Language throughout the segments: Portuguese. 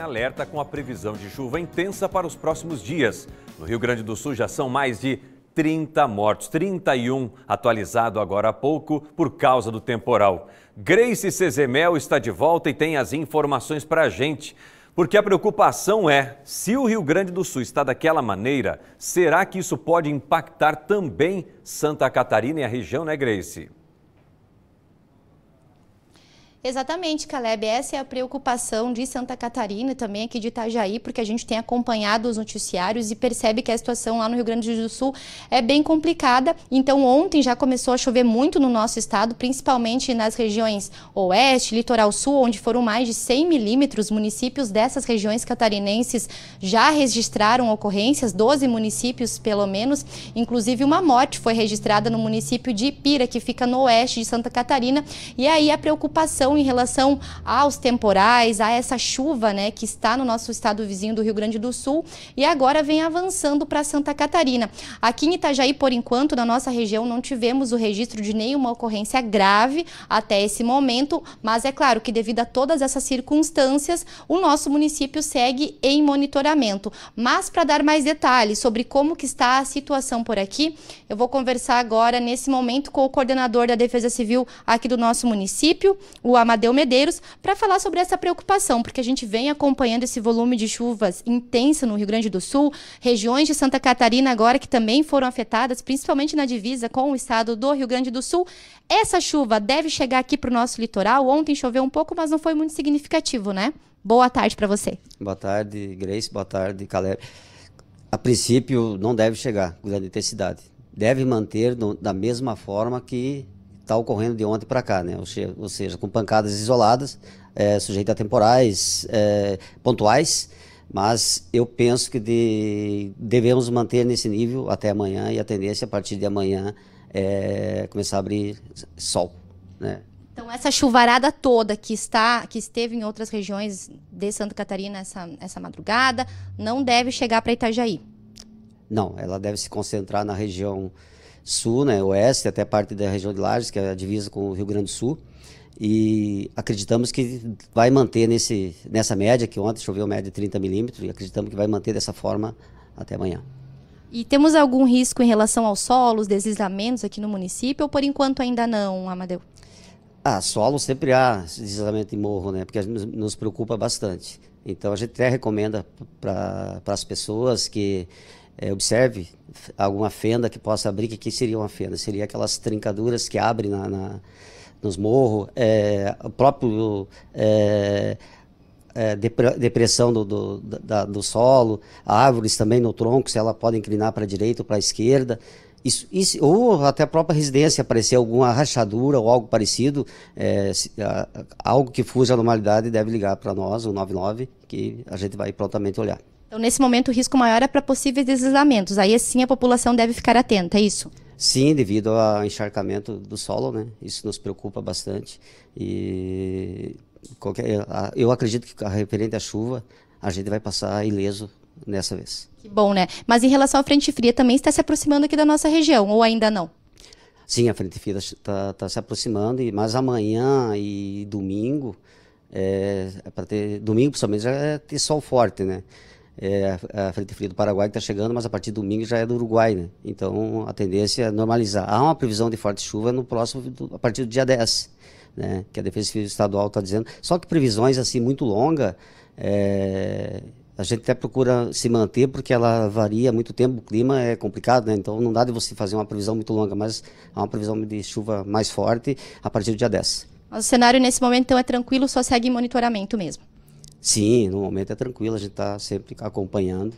alerta com a previsão de chuva intensa para os próximos dias. No Rio Grande do Sul já são mais de 30 mortos, 31 atualizado agora há pouco por causa do temporal. Grace Cezemel está de volta e tem as informações para a gente. Porque a preocupação é: se o Rio Grande do Sul está daquela maneira, será que isso pode impactar também Santa Catarina e a região, né, Grace? Exatamente, Caleb. Essa é a preocupação de Santa Catarina, também aqui de Itajaí, porque a gente tem acompanhado os noticiários e percebe que a situação lá no Rio Grande do Sul é bem complicada. Então, ontem já começou a chover muito no nosso estado, principalmente nas regiões oeste, litoral sul, onde foram mais de 100 milímetros. Municípios dessas regiões catarinenses já registraram ocorrências, 12 municípios pelo menos. Inclusive, uma morte foi registrada no município de Ipira, que fica no oeste de Santa Catarina. E aí a preocupação em relação aos temporais, a essa chuva né, que está no nosso estado vizinho do Rio Grande do Sul e agora vem avançando para Santa Catarina. Aqui em Itajaí, por enquanto, na nossa região não tivemos o registro de nenhuma ocorrência grave até esse momento, mas é claro que devido a todas essas circunstâncias, o nosso município segue em monitoramento. Mas para dar mais detalhes sobre como que está a situação por aqui, eu vou conversar agora nesse momento com o coordenador da Defesa Civil aqui do nosso município, o Amadeu Medeiros para falar sobre essa preocupação, porque a gente vem acompanhando esse volume de chuvas intensa no Rio Grande do Sul, regiões de Santa Catarina agora que também foram afetadas, principalmente na divisa com o estado do Rio Grande do Sul. Essa chuva deve chegar aqui para o nosso litoral. Ontem choveu um pouco, mas não foi muito significativo, né? Boa tarde para você. Boa tarde, Grace. Boa tarde, Caleb. A princípio, não deve chegar com grande intensidade. Deve manter no, da mesma forma que está ocorrendo de ontem para cá, né? ou seja, com pancadas isoladas, é, sujeitas a temporais, é, pontuais, mas eu penso que de, devemos manter nesse nível até amanhã e a tendência é, a partir de amanhã é começar a abrir sol. Né? Então essa chuvarada toda que está, que esteve em outras regiões de Santa Catarina essa, essa madrugada, não deve chegar para Itajaí. Não, ela deve se concentrar na região sul, né, oeste, até parte da região de Lages, que é a divisa com o Rio Grande do Sul. E acreditamos que vai manter nesse, nessa média, que ontem choveu média de 30 milímetros, e acreditamos que vai manter dessa forma até amanhã. E temos algum risco em relação aos solos, deslizamentos aqui no município, ou por enquanto ainda não, Amadeu? Ah, solo sempre há deslizamento em morro, né? Porque nos preocupa bastante. Então a gente até recomenda para as pessoas que é, observe alguma fenda que possa abrir, que, seria uma fenda? Seria aquelas trincaduras que abrem na, na, nos morros, é, o próprio é, é, depressão do, do, da, do solo, árvores também no tronco, se ela pode inclinar para a direita ou para a esquerda. Isso, isso, ou até a própria residência aparecer alguma rachadura ou algo parecido, é, se, a, algo que fuja a normalidade, deve ligar para nós, o 99, que a gente vai prontamente olhar. Então, nesse momento, o risco maior é para possíveis deslizamentos. Aí, sim, a população deve ficar atenta, é isso? Sim, devido ao encharcamento do solo, né? Isso nos preocupa bastante. E qualquer, eu acredito que, referente à chuva, a gente vai passar ileso nessa vez. Que bom, né? Mas em relação à frente fria, também está se aproximando aqui da nossa região, ou ainda não? Sim, a frente fria está tá, tá se aproximando, mas amanhã e domingo, é, é para ter domingo principalmente, já é ter sol forte, né? é, a frente fria do Paraguai que está chegando, mas a partir de domingo já é do Uruguai, né? Então a tendência é normalizar. Há uma previsão de forte chuva no próximo, a partir do dia 10, né? Que a Defesa Civil Estadual está dizendo. Só que previsões assim muito longa, é, a gente até procura se manter porque ela varia muito tempo, o clima é complicado, né? Então não dá de você fazer uma previsão muito longa, mas há uma previsão de chuva mais forte a partir do dia 10. Mas o cenário nesse momento então é tranquilo, só segue monitoramento mesmo. Sim, no momento é tranquilo, a gente está sempre acompanhando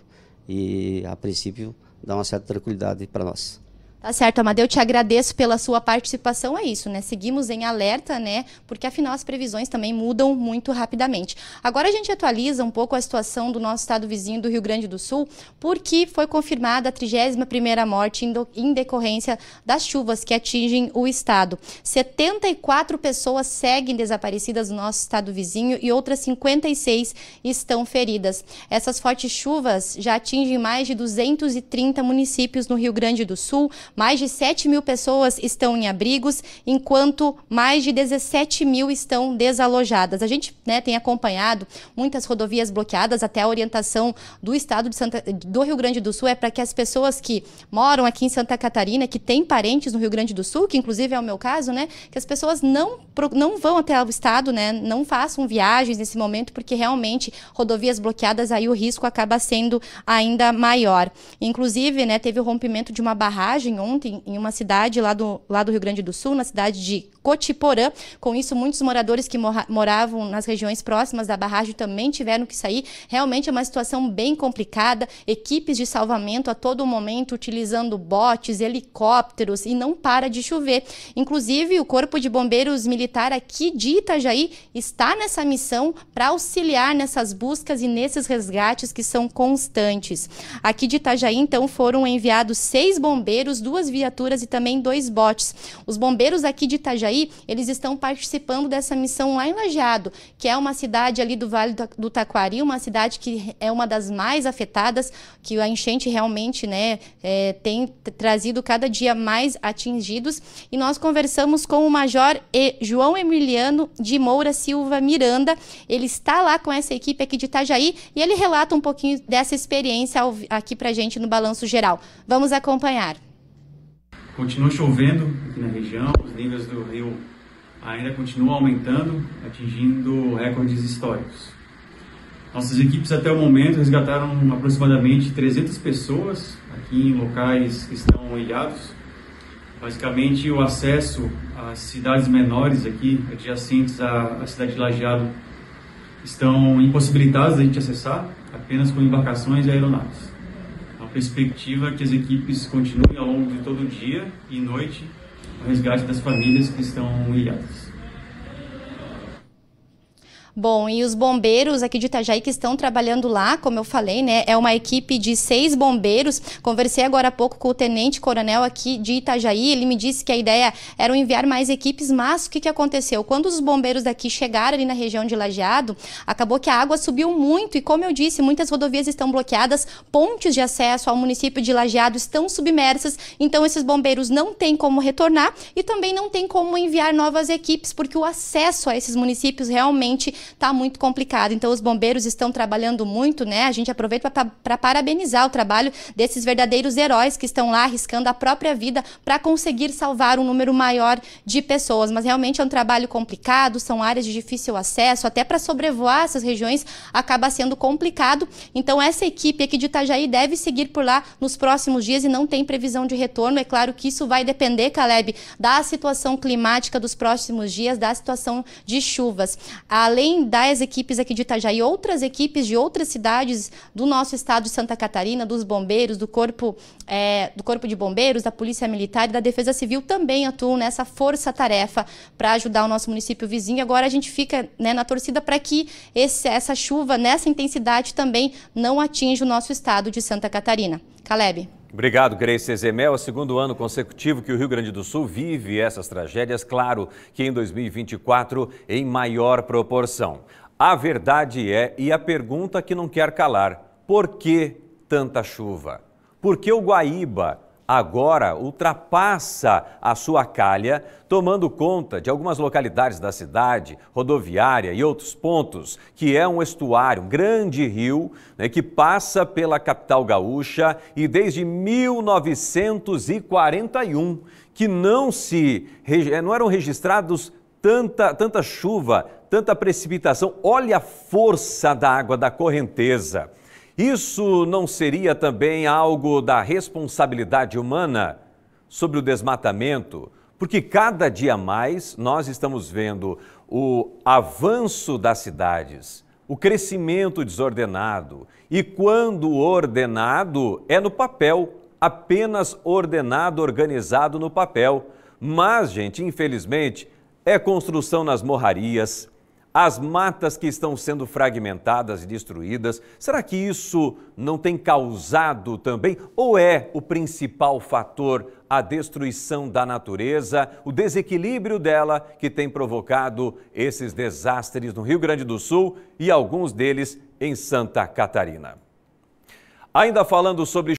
e a princípio dá uma certa tranquilidade para nós. Tá certo, Amadeu, te agradeço pela sua participação. É isso, né? Seguimos em alerta, né? Porque afinal as previsões também mudam muito rapidamente. Agora a gente atualiza um pouco a situação do nosso estado vizinho do Rio Grande do Sul, porque foi confirmada a 31 morte em decorrência das chuvas que atingem o estado. 74 pessoas seguem desaparecidas no nosso estado vizinho e outras 56 estão feridas. Essas fortes chuvas já atingem mais de 230 municípios no Rio Grande do Sul mais de 7 mil pessoas estão em abrigos, enquanto mais de 17 mil estão desalojadas. A gente né, tem acompanhado muitas rodovias bloqueadas, até a orientação do estado Santa, do Rio Grande do Sul é para que as pessoas que moram aqui em Santa Catarina, que têm parentes no Rio Grande do Sul, que inclusive é o meu caso, né, que as pessoas não, não vão até o estado, né, não façam viagens nesse momento, porque realmente rodovias bloqueadas, aí o risco acaba sendo ainda maior. Inclusive, né, teve o rompimento de uma barragem ontem em uma cidade lá do, lá do Rio Grande do Sul, na cidade de Cotiporã. Com isso, muitos moradores que moravam nas regiões próximas da barragem também tiveram que sair. Realmente é uma situação bem complicada. Equipes de salvamento a todo momento utilizando botes, helicópteros e não para de chover. Inclusive, o Corpo de Bombeiros Militar aqui de Itajaí está nessa missão para auxiliar nessas buscas e nesses resgates que são constantes. Aqui de Itajaí, então, foram enviados seis bombeiros, duas viaturas e também dois botes. Os bombeiros aqui de Itajaí Itajaí, eles estão participando dessa missão lá em Lajeado, que é uma cidade ali do Vale do Taquari, uma cidade que é uma das mais afetadas, que a enchente realmente né, é, tem trazido cada dia mais atingidos. E nós conversamos com o Major João Emiliano de Moura Silva Miranda. Ele está lá com essa equipe aqui de Itajaí e ele relata um pouquinho dessa experiência aqui para gente no Balanço Geral. Vamos acompanhar. Continua chovendo aqui na região, os níveis do rio ainda continuam aumentando, atingindo recordes históricos. Nossas equipes até o momento resgataram aproximadamente 300 pessoas aqui em locais que estão ilhados. Basicamente, o acesso às cidades menores aqui, adjacentes à, à cidade de Lajeado, estão impossibilitadas de a gente acessar, apenas com embarcações e aeronaves perspectiva que as equipes continuem ao longo de todo o dia e noite o resgate das famílias que estão ilhadas. Bom, e os bombeiros aqui de Itajaí que estão trabalhando lá, como eu falei, né? É uma equipe de seis bombeiros. Conversei agora há pouco com o tenente coronel aqui de Itajaí. Ele me disse que a ideia era enviar mais equipes, mas o que, que aconteceu? Quando os bombeiros daqui chegaram ali na região de Lajeado, acabou que a água subiu muito e, como eu disse, muitas rodovias estão bloqueadas, pontes de acesso ao município de Lajeado estão submersas, então esses bombeiros não têm como retornar e também não tem como enviar novas equipes, porque o acesso a esses municípios realmente está muito complicado. Então, os bombeiros estão trabalhando muito, né? A gente aproveita para parabenizar o trabalho desses verdadeiros heróis que estão lá arriscando a própria vida para conseguir salvar um número maior de pessoas. Mas realmente é um trabalho complicado, são áreas de difícil acesso, até para sobrevoar essas regiões acaba sendo complicado. Então, essa equipe aqui de Itajaí deve seguir por lá nos próximos dias e não tem previsão de retorno. É claro que isso vai depender, Caleb, da situação climática dos próximos dias, da situação de chuvas. Além além das equipes aqui de Itajaí, outras equipes de outras cidades do nosso estado de Santa Catarina, dos bombeiros, do corpo, é, do corpo de bombeiros, da polícia militar e da defesa civil também atuam nessa força-tarefa para ajudar o nosso município vizinho. Agora a gente fica né, na torcida para que esse, essa chuva nessa intensidade também não atinja o nosso estado de Santa Catarina. Caleb. Obrigado, Grace Ezemel. É o segundo ano consecutivo que o Rio Grande do Sul vive essas tragédias, claro que em 2024 em maior proporção. A verdade é, e a pergunta que não quer calar, por que tanta chuva? Por que o Guaíba agora ultrapassa a sua calha, tomando conta de algumas localidades da cidade, rodoviária e outros pontos, que é um estuário, um grande rio, né, que passa pela capital gaúcha e desde 1941 que não se eh, não eram registrados tanta, tanta chuva, tanta precipitação. Olha a força da água da correnteza. Isso não seria também algo da responsabilidade humana sobre o desmatamento? Porque cada dia mais nós estamos vendo o avanço das cidades, o crescimento desordenado. E quando ordenado, é no papel, apenas ordenado, organizado no papel. Mas, gente, infelizmente, é construção nas morrarias, as matas que estão sendo fragmentadas e destruídas, será que isso não tem causado também, ou é o principal fator, a destruição da natureza, o desequilíbrio dela que tem provocado esses desastres no Rio Grande do Sul e alguns deles em Santa Catarina? Ainda falando sobre